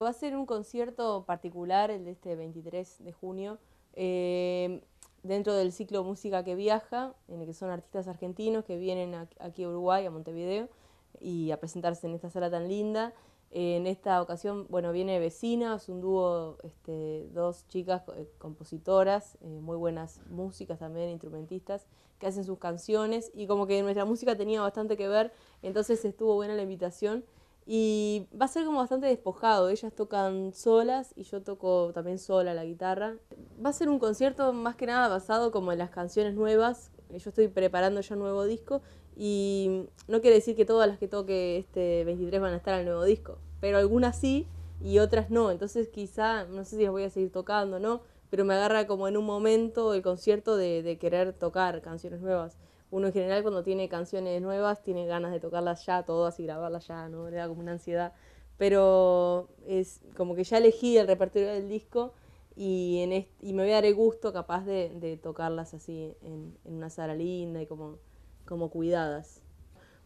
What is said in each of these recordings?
Va a ser un concierto particular, el de este 23 de junio, eh, dentro del ciclo Música que Viaja, en el que son artistas argentinos que vienen aquí a Uruguay, a Montevideo, y a presentarse en esta sala tan linda. En esta ocasión, bueno, viene Vecinas, un dúo, este, dos chicas eh, compositoras, eh, muy buenas músicas también, instrumentistas, que hacen sus canciones y como que nuestra música tenía bastante que ver, entonces estuvo buena la invitación y va a ser como bastante despojado. Ellas tocan solas y yo toco también sola la guitarra. Va a ser un concierto más que nada basado como en las canciones nuevas. Eh, yo estoy preparando ya un nuevo disco y no quiere decir que todas las que toque este 23 van a estar al nuevo disco, pero algunas sí y otras no. Entonces quizá, no sé si las voy a seguir tocando, ¿no? Pero me agarra como en un momento el concierto de, de querer tocar canciones nuevas uno en general cuando tiene canciones nuevas tiene ganas de tocarlas ya todas y grabarlas ya, ¿no? Le da como una ansiedad. Pero es como que ya elegí el repertorio del disco y, en y me voy a dar el gusto capaz de, de tocarlas así en, en, una sala linda y como, como cuidadas.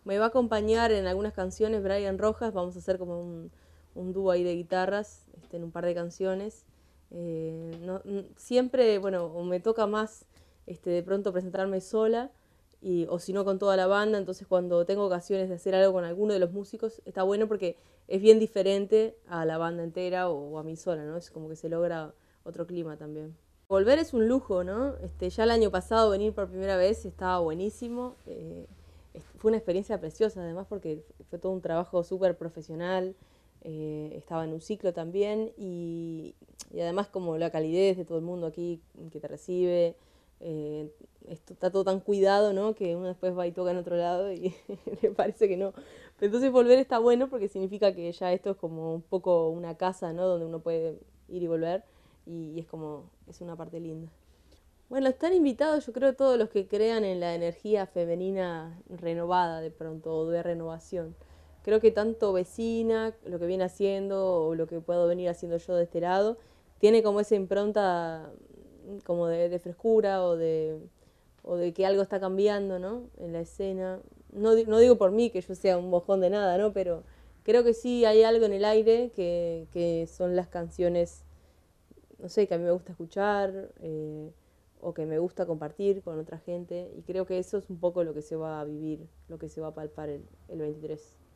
Me va a acompañar en algunas canciones Brian Rojas, vamos a hacer como un, un dúo ahí de guitarras este, en un par de canciones. Eh, siempre, bueno, me toca más este, de pronto presentarme sola, o si no con toda la banda, entonces cuando tengo ocasiones de hacer algo con alguno de los músicos, está bueno porque es bien diferente a la banda entera o, a mí sola, ¿no? Es como que se logra otro clima también. Volver es un lujo, ¿no? Este, ya el año pasado venir por primera vez estaba buenísimo. Eh, fue una experiencia preciosa, además, porque fue todo un trabajo súper profesional. Eh, estaba en un ciclo también y además como la calidez de todo el mundo aquí que te recibe, eh, esto está todo tan cuidado, ¿no? Que uno después va y toca en otro lado y le parece que no. Pero entonces volver está bueno porque significa que ya esto es como un poco una casa, ¿no? Donde uno puede ir y volver y, es como, es una parte linda. Bueno, están invitados yo creo todos los que crean en la energía femenina renovada de pronto o de renovación. Creo que tanto vecina, lo que viene haciendo o lo que puedo venir haciendo yo de este lado, tiene como esa impronta como de, frescura o de, o de que algo está cambiando ¿no? en la escena. No, no, digo por mí que yo sea un bojón de nada, ¿no? pero creo que sí hay algo en el aire que, son las canciones, no sé, que a mí me gusta escuchar eh, o que me gusta compartir con otra gente. Y creo que eso es un poco lo que se va a vivir, lo que se va a palpar el, el 23.